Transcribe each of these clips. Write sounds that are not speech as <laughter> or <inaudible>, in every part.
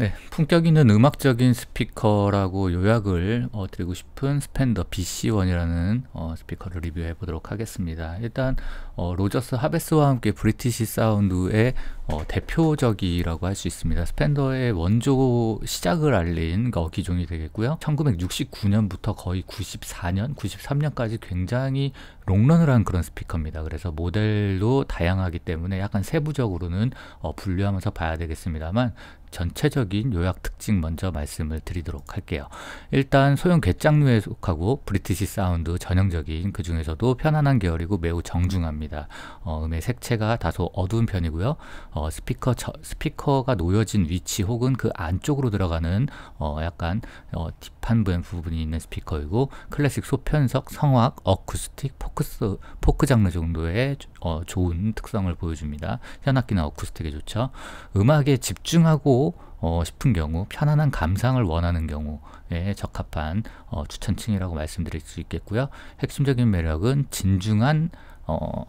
네, 품격 있는 음악적인 스피커라고 요약을 어, 드리고 싶은 스펜더 BC1이라는 어, 스피커를 리뷰해 보도록 하겠습니다. 일단 어, 로저스 하베스와 함께 브리티시 사운드의 어, 대표적이라고 할 수 있습니다. 스펜더의 원조 시작을 알린 어, 기종이 되겠고요. 1969년부터 거의 94년, 93년까지 굉장히 롱런을 한 그런 스피커입니다. 그래서 모델도 다양하기 때문에 약간 세부적으로는 어, 분류하면서 봐야 되겠습니다만 전체적인 요약 특징 먼저 말씀을 드리도록 할게요. 일단 소형 괴짝류에 속하고 브리티시 사운드 전형적인 그 중에서도 편안한 계열이고 매우 정중합니다. 어, 음의 색채가 다소 어두운 편이고요. 어, 스피커 저, 스피커가 놓여진 위치 혹은 그 안쪽으로 들어가는 어, 약간 어, 딥한 부분이 있는 스피커이고 클래식 소편석, 성악, 어쿠스틱, 포크 포크스, 포크 장르 정도의 어, 좋은 특성을 보여줍니다. 현악기나 어쿠스틱에 좋죠. 음악에 집중하고 어, 싶은 경우, 편안한 감상을 원하는 경우에 적합한 어, 추천층이라고 말씀드릴 수 있겠고요. 핵심적인 매력은 진중한 어,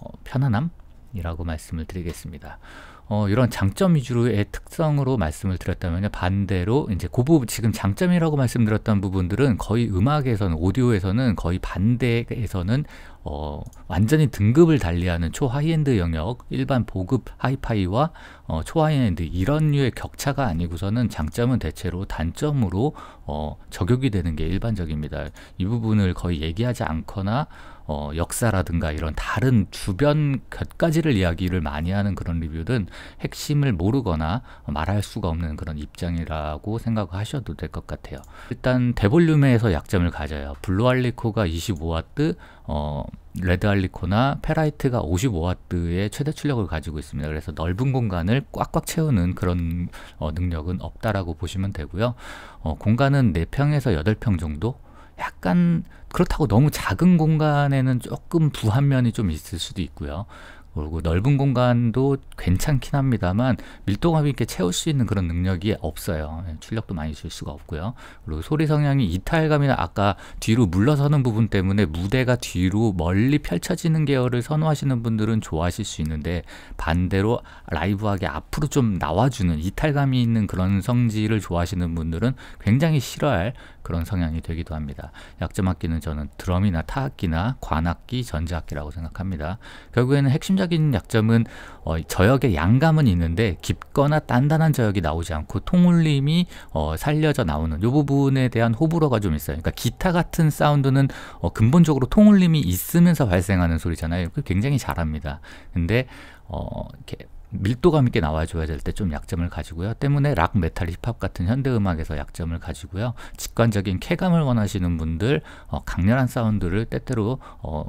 어, 편안함이라고 말씀을 드리겠습니다. 어, 이런 장점 위주로의 특성으로 말씀을 드렸다면 반대로 이제 고부 그 분 지금 장점이라고 말씀드렸던 부분들은 거의 음악에서는 오디오에서는 거의 반대에서는 어, 완전히 등급을 달리하는 초하이엔드 영역 일반 보급 하이파이와 어, 초하이엔드 이런 류의 격차가 아니고서는 장점은 대체로 단점으로 어, 적용이 되는 게 일반적입니다. 이 부분을 거의 얘기하지 않거나 어, 역사라든가 이런 다른 주변 곁가지를 이야기를 많이 하는 그런 리뷰든 핵심을 모르거나 말할 수가 없는 그런 입장이라고 생각하셔도 될 것 같아요. 일단 대볼륨에서 약점을 가져요. 블루 알리코가 25와트, 어, 레드 알리코나 페라이트가 55W의 최대 출력을 가지고 있습니다. 그래서 넓은 공간을 꽉꽉 채우는 그런 어, 능력은 없다라고 보시면 되고요. 어, 공간은 4평에서 8평 정도 약간 그렇다고 너무 작은 공간에는 조금 부한 면이 좀 있을 수도 있고요. 그리고 넓은 공간도 괜찮긴 합니다만 밀도감 있게 채울 수 있는 그런 능력이 없어요. 예, 출력도 많이 줄 수가 없고요. 그리고 소리 성향이 이탈감이나 아까 뒤로 물러서는 부분 때문에 무대가 뒤로 멀리 펼쳐지는 계열을 선호하시는 분들은 좋아하실 수 있는데 반대로 라이브하게 앞으로 좀 나와주는 이탈감이 있는 그런 성질을 좋아하시는 분들은 굉장히 싫어할 그런 성향이 되기도 합니다. 약점 악기는 저는 드럼이나 타악기나 관악기, 전자악기라고 생각합니다. 결국에는 핵심적 일반적인 약점은 어, 저역의 양감은 있는데 깊거나 단단한 저역이 나오지 않고 통울림이 어, 살려져 나오는 이 부분에 대한 호불호가 좀 있어요. 그러니까 기타 같은 사운드는 어, 근본적으로 통울림이 있으면서 발생하는 소리잖아요. 굉장히 잘합니다. 근데 어, 이렇게 밀도감 있게 나와줘야 될 때 좀 약점을 가지고요. 때문에 락, 메탈, 힙합 같은 현대음악에서 약점을 가지고요. 직관적인 쾌감을 원하시는 분들 어, 강렬한 사운드를 때때로 어,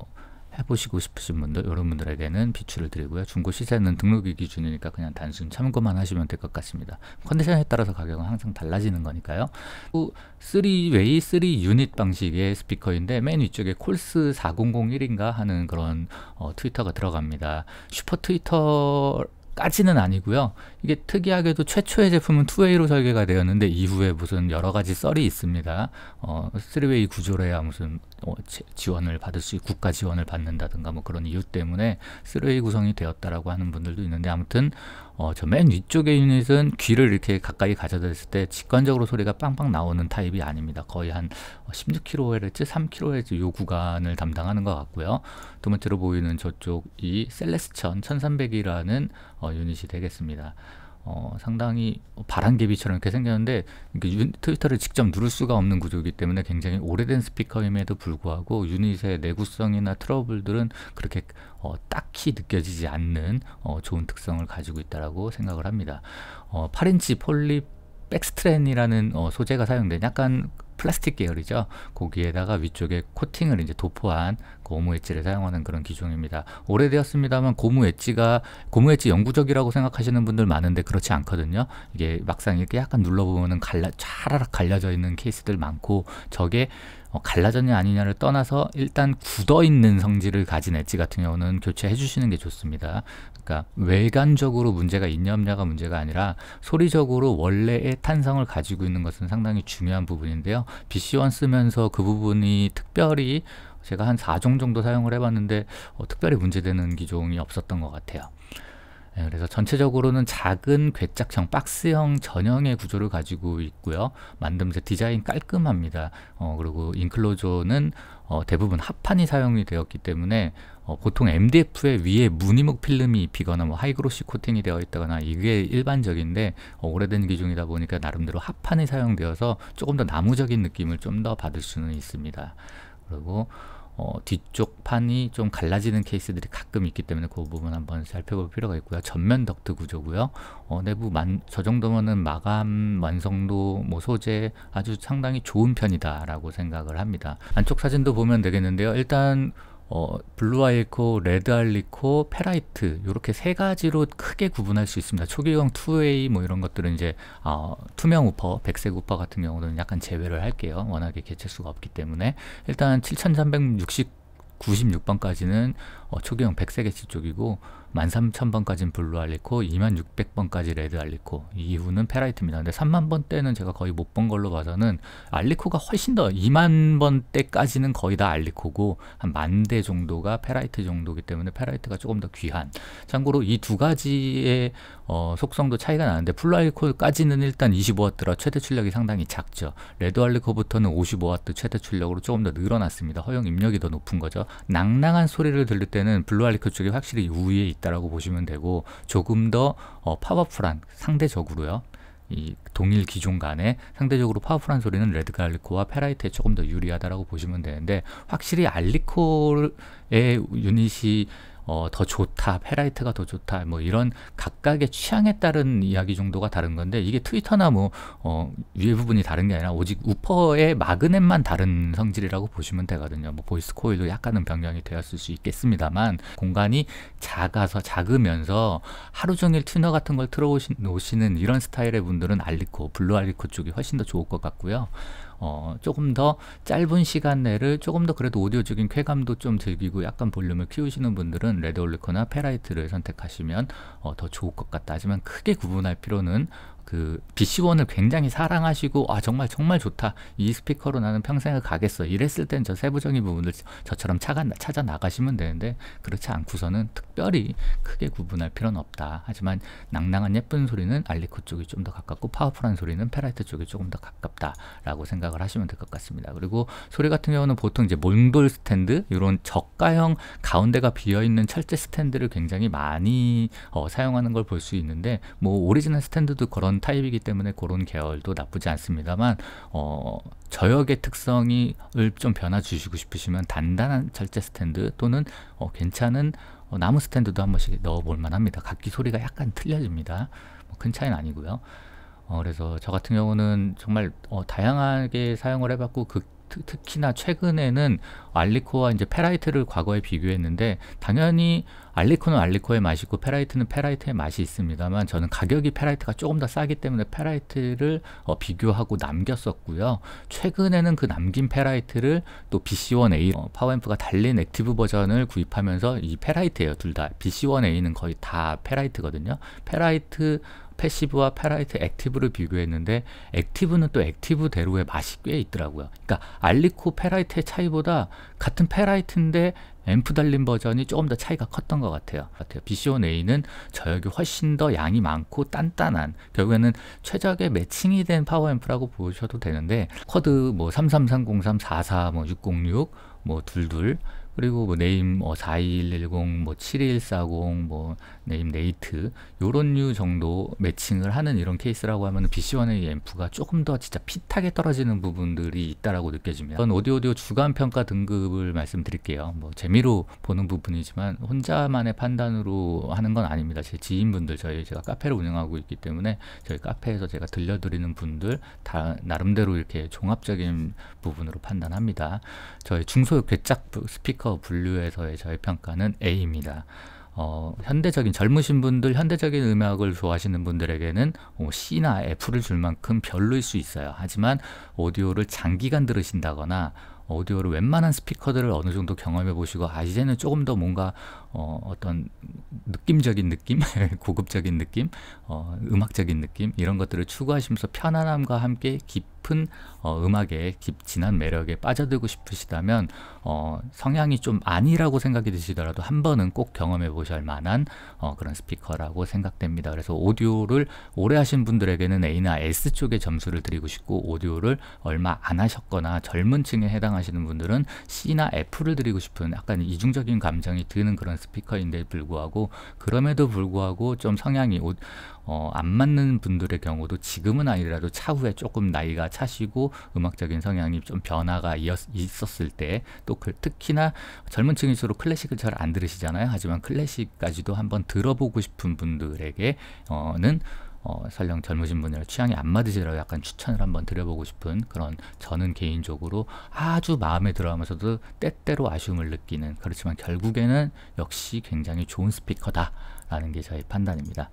해보시고 싶으신 분들 여러 분들에게는 비추를 드리고요. 중고 시세는 등록일 기준이니까 그냥 단순 참고만 하시면 될 것 같습니다. 컨디션에 따라서 가격은 항상 달라지는 거니까요. 3웨이 3유닛 방식의 스피커인데 맨 위쪽에 콜스 4001인가 하는 그런 어, 트위터가 들어갑니다. 슈퍼 트위터 까지는 아니고요. 이게 특이하게도 최초의 제품은 2웨이로 설계가 되었는데 이후에 무슨 여러 가지 썰이 있습니다. 어, 3웨이 구조래야 무슨 어, 지원을 받을 수 국가 지원을 받는다든가 뭐 그런 이유 때문에 쓰레기 구성이 되었다라고 하는 분들도 있는데 아무튼 어, 저 맨위쪽에 유닛은 귀를 이렇게 가까이 가져다 댔을 때 직관적으로 소리가 빵빵 나오는 타입이 아닙니다. 거의 한 16kHz, 어, 3kHz 요 구간을 담당하는 것 같고요. 두 번째로 보이는 저쪽 이 셀레스천 1300이라는 어, 유닛이 되겠습니다. 어, 상당히 바람개비처럼 이렇게 생겼는데 이렇게 트위터를 직접 누를 수가 없는 구조이기 때문에 굉장히 오래된 스피커임에도 불구하고 유닛의 내구성이나 트러블들은 그렇게 어, 딱히 느껴지지 않는 어, 좋은 특성을 가지고 있다라고 생각을 합니다. 어, 8인치 폴리 백스트랜이라는 어, 소재가 사용된 약간 플라스틱 계열이죠. 거기에다가 위쪽에 코팅을 이제 도포한 고무 그 엣지를 사용하는 그런 기종입니다. 오래되었습니다만 고무 엣지가 고무 엣지 영구적이라고 생각하시는 분들 많은데 그렇지 않거든요. 이게 막상 이렇게 약간 눌러보면 갈라 차라락 갈려져 있는 케이스들 많고 저게 뭐 갈라졌냐 아니냐를 떠나서 일단 굳어있는 성질을 가진 엣지 같은 경우는 교체해 주시는 게 좋습니다. 그러니까 외관적으로 문제가 있냐 없냐가 문제가 아니라 소리적으로 원래의 탄성을 가지고 있는 것은 상당히 중요한 부분인데요. BC1 쓰면서 그 부분이 특별히 제가 한 4종 정도 사용을 해봤는데 어, 특별히 문제되는 기종이 없었던 것 같아요. 네, 그래서 전체적으로는 작은 괴짝형, 박스형 전형의 구조를 가지고 있고요. 만듦새 디자인 깔끔합니다. 어, 그리고 인클로저는 어, 대부분 합판이 사용이 되었기 때문에 어, 보통 MDF의 위에 무늬목 필름이 입히거나 뭐 하이그로시 코팅이 되어 있다거나 이게 일반적인데 어, 오래된 기종이다 보니까 나름대로 합판이 사용되어서 조금 더 나무적인 느낌을 좀 더 받을 수는 있습니다. 그리고 어, 뒤쪽 판이 좀 갈라지는 케이스들이 가끔 있기 때문에 그 부분 한번 살펴볼 필요가 있고요. 전면 덕트 구조고요. 어, 내부 만, 저 정도면은 마감 완성도, 뭐 소재 아주 상당히 좋은 편이다라고 생각을 합니다. 안쪽 사진도 보면 되겠는데요. 일단 어, 블루 아이코, 레드 알리코, 페라이트 이렇게 세 가지로 크게 구분할 수 있습니다. 초기형 투웨이 뭐 이런 것들은 이제 어, 투명 우퍼, 백색 우퍼 같은 경우는 약간 제외를 할게요. 워낙에 개체수가 없기 때문에 일단 7360 96번까지는 어, 초기형 백색 엣지 쪽이고 13,000번까지는 블루 알리코, 2600번까지 레드 알리코, 이후는 페라이트입니다. 근데 3만번 때는 제가 거의 못 본 걸로 봐서는 알리코가 훨씬 더 2만번 때까지는 거의 다 알리코고 한 만 대 정도가 페라이트 정도기 이 때문에 페라이트가 조금 더 귀한. 참고로 이 두 가지의 어, 속성도 차이가 나는데 플루 알리코까지는 일단 25W라 최대 출력이 상당히 작죠. 레드 알리코부터는 55W 최대 출력으로 조금 더 늘어났습니다. 허용 입력이 더 높은 거죠. 낭낭한 소리를 들을 때는 블루 알리코 쪽이 확실히 우위에 있다. 있다라고 보시면 되고 조금 더 어, 파워풀한 상대적으로요. 이 동일 기종 간에 상대적으로 파워풀한 소리는 레드 갈리코와 페라이트에 조금 더 유리하다라고 보시면 되는데 확실히 알리코의 유닛이 어, 더 좋다, 페라이트가 더 좋다, 뭐 이런 각각의 취향에 따른 이야기 정도가 다른 건데 이게 트위터나 뭐 어, 위에 부분이 다른 게 아니라 오직 우퍼의 마그넷만 다른 성질이라고 보시면 되거든요. 뭐 보이스 코일도 약간은 변경이 되었을 수 있겠습니다만 공간이 작아서 작으면서 하루 종일 튜너 같은 걸 틀어놓으시는 이런 스타일의 분들은 알리코, 블루 알리코 쪽이 훨씬 더 좋을 것 같고요. 어, 조금 더 짧은 시간 내를 조금 더 그래도 오디오적인 쾌감도 좀 즐기고 약간 볼륨을 키우시는 분들은 선택 레드올리코나 페라이트를 선택하시면 어, 더 좋을 것 같다 하지만 크게 구분할 필요는 그 BC1을 굉장히 사랑하시고 아 정말 정말 좋다 이 스피커로 나는 평생을 가겠어 이랬을 땐 저 세부적인 부분을 저처럼 차가, 찾아 나가시면 되는데 그렇지 않고서는 특별히 크게 구분할 필요는 없다 하지만 낭낭한 예쁜 소리는 알리코 쪽이 좀 더 가깝고 파워풀한 소리는 페라이트 쪽이 조금 더 가깝다 라고 생각을 하시면 될 것 같습니다 그리고 소리 같은 경우는 보통 이제 몬돌 스탠드 이런 저가형 가운데가 비어있는 철제 스탠드를 굉장히 많이 어, 사용하는 걸 볼 수 있는데 뭐 오리지널 스탠드도 그런 그런 타입이기 때문에 그런 계열도 나쁘지 않습니다만 어, 저역의 특성을 좀 변화 주시고 싶으시면 단단한 철제 스탠드 또는 어, 괜찮은 어, 나무 스탠드도 한 번씩 넣어볼 만합니다. 각기 소리가 약간 틀려집니다. 뭐큰 차이는 아니고요. 어, 그래서 저 같은 경우는 정말 어, 다양하게 사용을 해봤고 그 특히나 최근에는 알리코와 이제 페라이트를 과거에 비교했는데 당연히 알리코는 알리코의 맛이 고 페라이트는 페라이트의 맛이 있습니다만 저는 가격이 페라이트가 조금 더 싸기 때문에 페라이트를 어, 비교하고 남겼었고요. 최근에는 그 남긴 페라이트를 또 BC1A 어, 파워앰프가 달린 액티브 버전을 구입하면서 이 페라이트예요. 둘 다 BC1A는 거의 다 페라이트거든요. 페라이트 패시브와 페라이트 액티브를 비교했는데 액티브는 또 액티브대로의 맛이 꽤 있더라고요. 그러니까 알리코 페라이트의 차이보다 같은 페라이트인데 앰프 달린 버전이 조금 더 차이가 컸던 것 같아요. 같아요. BC1A는 저역이 훨씬 더 양이 많고 단단한 결국에는 최적의 매칭이 된 파워 앰프라고 보셔도 되는데 쿼드 뭐 33303, 44, 뭐 606, 뭐22 그리고 뭐 네임 어 4110, 뭐 7140, 뭐, 뭐 네임 네이트 요런 류 정도 매칭을 하는 이런 케이스라고 하면 BC1의 앰프가 조금 더 진짜 핏하게 떨어지는 부분들이 있다라고 느껴집니다. 전 오디오디오 주간 평가 등급을 말씀드릴게요. 뭐 재미로 보는 부분이지만 혼자만의 판단으로 하는 건 아닙니다. 제 지인분들 저희 제가 카페를 운영하고 있기 때문에 저희 카페에서 제가 들려드리는 분들 다 나름대로 이렇게 종합적인 부분으로 판단합니다. 저희 중소형 괴짝 스피커 스니커 분류에서의 저의 평가는 A입니다. 어, 현대적인 젊으신 분들, 현대적인 음악을 좋아하시는 분들에게는 어, C나 F를 줄 만큼 별로일 수 있어요. 하지만 오디오를 장기간 들으신다거나 오디오를 웬만한 스피커들을 어느 정도 경험해 보시고 아 이제는 조금 더 뭔가 어, 어떤 느낌적인 느낌, <laughs> 고급적인 느낌, 어, 음악적인 느낌 이런 것들을 추구하시면서 편안함과 함께 깊 싶은 어, 음악에 깊, 진한 매력에 빠져들고 싶으시다면 어, 성향이 좀 아니라고 생각이 드시더라도 한 번은 꼭 경험해 보실 만한 어, 그런 스피커라고 생각됩니다. 그래서 오디오를 오래 하신 분들에게는 A나 S 쪽에 점수를 드리고 싶고 오디오를 얼마 안 하셨거나 젊은 층에 해당하시는 분들은 C나 F를 드리고 싶은 약간 이중적인 감정이 드는 그런 스피커인데 불구하고 그럼에도 불구하고 좀 성향이 오, 어, 안 맞는 분들의 경우도 지금은 아니더라도 차후에 조금 나이가 차시고 음악적인 성향이 좀 변화가 있었을 때 또 특히나 젊은 층일수록 클래식을 잘 안 들으시잖아요. 하지만 클래식까지도 한번 들어보고 싶은 분들에게는 어, 설령 젊으신 분이라 취향이 안 맞으시라고 약간 추천을 한번 드려보고 싶은 그런 저는 개인적으로 아주 마음에 들어하면서도 때때로 아쉬움을 느끼는 그렇지만 결국에는 역시 굉장히 좋은 스피커다라는 게 저의 판단입니다.